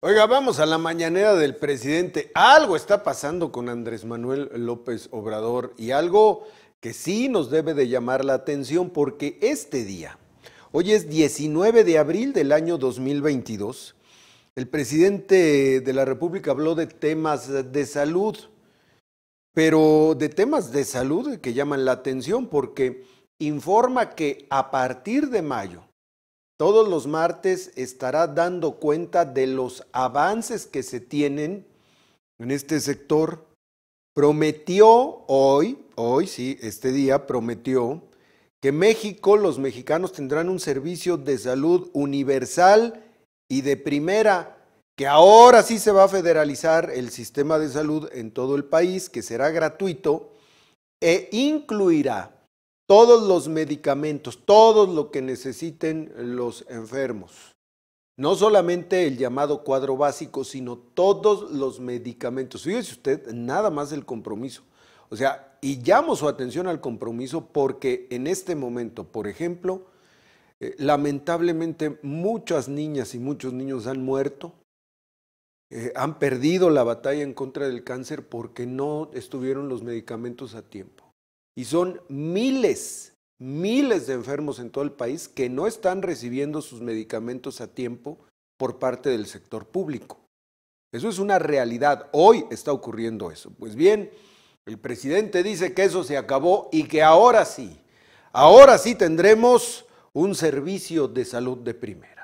Oiga, vamos a la mañanera del presidente. Algo está pasando con Andrés Manuel López Obrador y algo que sí nos debe de llamar la atención porque este día, hoy es 19 de abril del año 2022, el presidente de la República habló de temas de salud, pero de temas de salud que llaman la atención porque informa que a partir de mayo, todos los martes estará dando cuenta de los avances que se tienen en este sector. Prometió hoy, hoy sí, este día prometió que México, los mexicanos tendrán un servicio de salud universal y de primera, que ahora sí se va a federalizar el sistema de salud en todo el país, que será gratuito e incluirá todos los medicamentos, todo lo que necesiten los enfermos. No solamente el llamado cuadro básico, sino todos los medicamentos. Fíjese usted, nada más el compromiso. O sea, y llamo su atención al compromiso porque en este momento, por ejemplo, eh, lamentablemente muchas niñas y muchos niños han muerto, eh, han perdido la batalla en contra del cáncer porque no estuvieron los medicamentos a tiempo. Y son miles, miles de enfermos en todo el país que no están recibiendo sus medicamentos a tiempo por parte del sector público. Eso es una realidad. Hoy está ocurriendo eso. Pues bien, el presidente dice que eso se acabó y que ahora sí, ahora sí tendremos un servicio de salud de primera.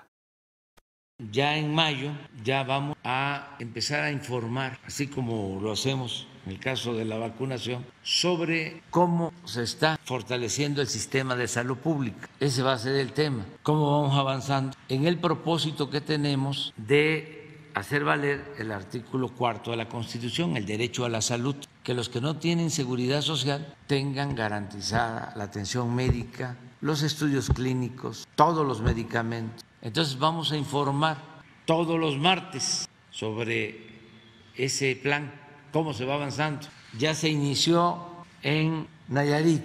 Ya en mayo ya vamos a empezar a informar, así como lo hacemos en el caso de la vacunación, sobre cómo se está fortaleciendo el sistema de salud pública. Ese va a ser el tema, cómo vamos avanzando en el propósito que tenemos de hacer valer el artículo cuarto de la Constitución, el derecho a la salud, que los que no tienen seguridad social tengan garantizada la atención médica, los estudios clínicos, todos los medicamentos entonces vamos a informar todos los martes sobre ese plan, cómo se va avanzando. Ya se inició en Nayarit,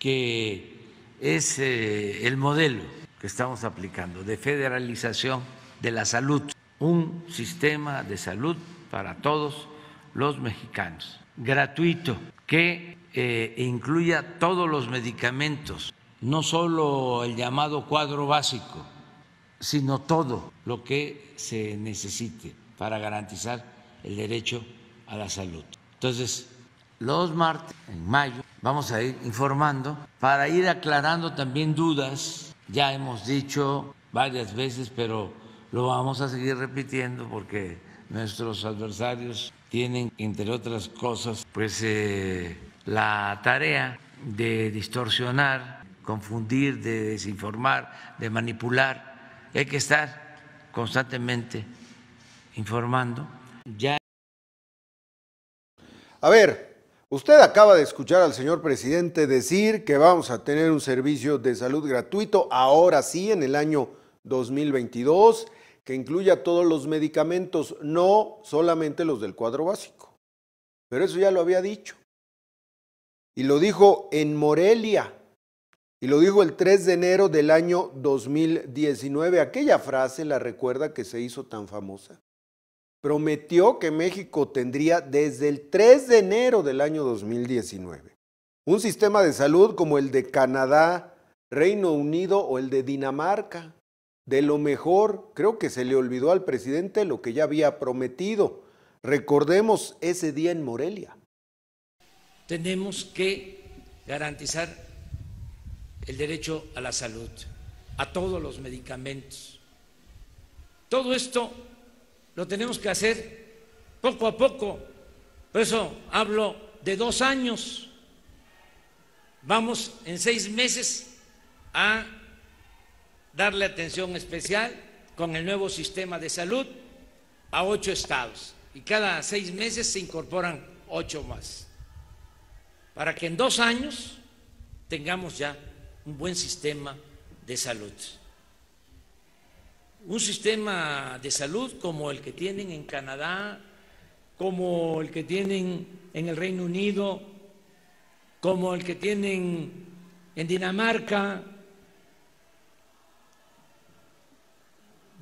que es eh, el modelo que estamos aplicando de federalización de la salud, un sistema de salud para todos los mexicanos, gratuito, que eh, incluya todos los medicamentos, no solo el llamado cuadro básico, sino todo lo que se necesite para garantizar el derecho a la salud. Entonces, los martes, en mayo, vamos a ir informando para ir aclarando también dudas. Ya hemos dicho varias veces, pero lo vamos a seguir repitiendo porque nuestros adversarios tienen, entre otras cosas, pues eh, la tarea de distorsionar, confundir, de desinformar, de manipular hay que estar constantemente informando. A ver, usted acaba de escuchar al señor presidente decir que vamos a tener un servicio de salud gratuito, ahora sí, en el año 2022, que incluya todos los medicamentos, no solamente los del cuadro básico. Pero eso ya lo había dicho. Y lo dijo en Morelia, y lo dijo el 3 de enero del año 2019. Aquella frase la recuerda que se hizo tan famosa. Prometió que México tendría desde el 3 de enero del año 2019 un sistema de salud como el de Canadá, Reino Unido o el de Dinamarca. De lo mejor, creo que se le olvidó al presidente lo que ya había prometido. Recordemos ese día en Morelia. Tenemos que garantizar el derecho a la salud, a todos los medicamentos. Todo esto lo tenemos que hacer poco a poco. Por eso hablo de dos años. Vamos en seis meses a darle atención especial con el nuevo sistema de salud a ocho estados. Y cada seis meses se incorporan ocho más. Para que en dos años tengamos ya un buen sistema de salud. Un sistema de salud como el que tienen en Canadá, como el que tienen en el Reino Unido, como el que tienen en Dinamarca,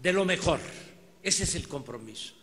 de lo mejor. Ese es el compromiso.